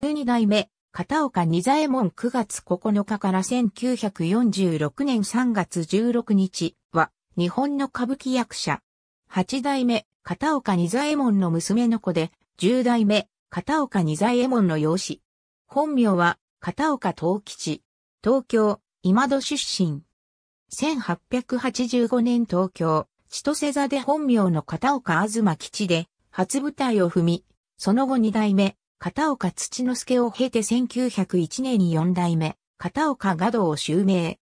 12代目、片岡二左衛門9月9日から1946年3月16日は、日本の歌舞伎役者。8代目、片岡二左衛門の娘の子で、10代目、片岡二左衛門の養子。本名は、片岡東吉。東京、今戸出身。1885年東京、千歳座で本名の片岡東吉で、初舞台を踏み、その後2代目、片岡土之助を経て1901年に4代目、片岡画道を襲名。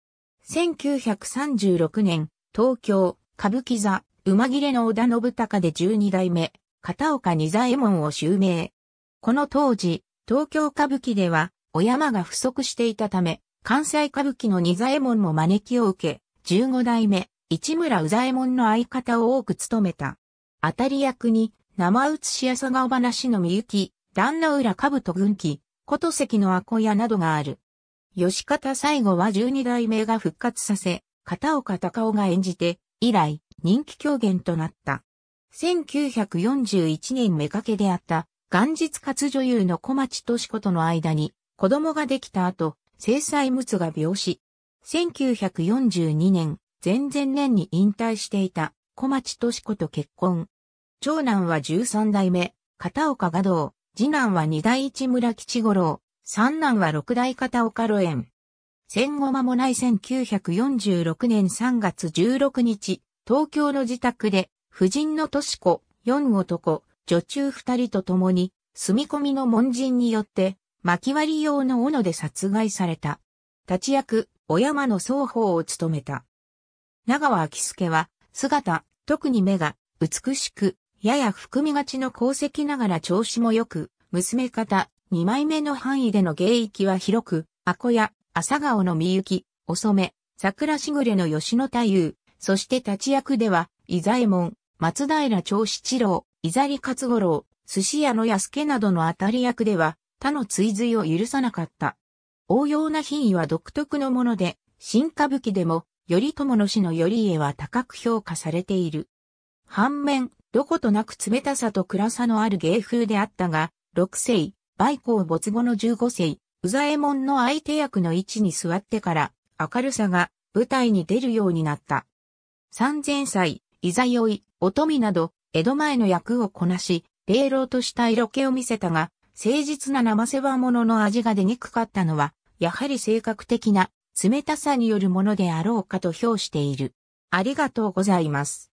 1936年、東京、歌舞伎座、馬切れの織田信孝で12代目、片岡二左衛門を襲名。この当時、東京歌舞伎では、お山が不足していたため、関西歌舞伎の二左衛門も招きを受け、15代目、市村右左衛門の相方を多く務めた。当たり役に、生写し屋。さがお話のみゆき、壇の浦兜軍旗、琴石のアコヤなどがある。吉方最後は十二代目が復活させ、片岡隆夫が演じて、以来、人気狂言となった。1941年目掛けであった、元日活女優の小町敏子との間に、子供ができた後、制裁物が病死。1942年、前々年に引退していた小町敏子と結婚。長男は13代目、片岡画道、次男は二代一村吉五郎、三男は六代片岡露園。戦後間もない1946年3月16日、東京の自宅で、夫人の敏子、四男、女中二人と共に、住み込みの門人によって、薪割り用の斧で殺害された。立役、お山の双方を務めた。長尾秋助は、姿、特に目が、美しく、やや含みがちの功績ながら調子も良く、娘方、二枚目の範囲での芸域は広く、アコや、朝顔のみゆき、遅め、桜しぐれの吉野太夫、そして立役では、伊左衛門、松平長七郎、伊ざ利勝五郎、寿司屋の安家などの当たり役では、他の追随を許さなかった。応用な品位は独特のもので、新歌舞伎でも、頼朝の死の頼家は高く評価されている。反面、どことなく冷たさと暗さのある芸風であったが、六世、梅光没後の十五世、宇左衛門の相手役の位置に座ってから、明るさが舞台に出るようになった。三千歳、いざよい、とみなど、江戸前の役をこなし、霊老とした色気を見せたが、誠実な生世話物の味が出にくかったのは、やはり性格的な冷たさによるものであろうかと評している。ありがとうございます。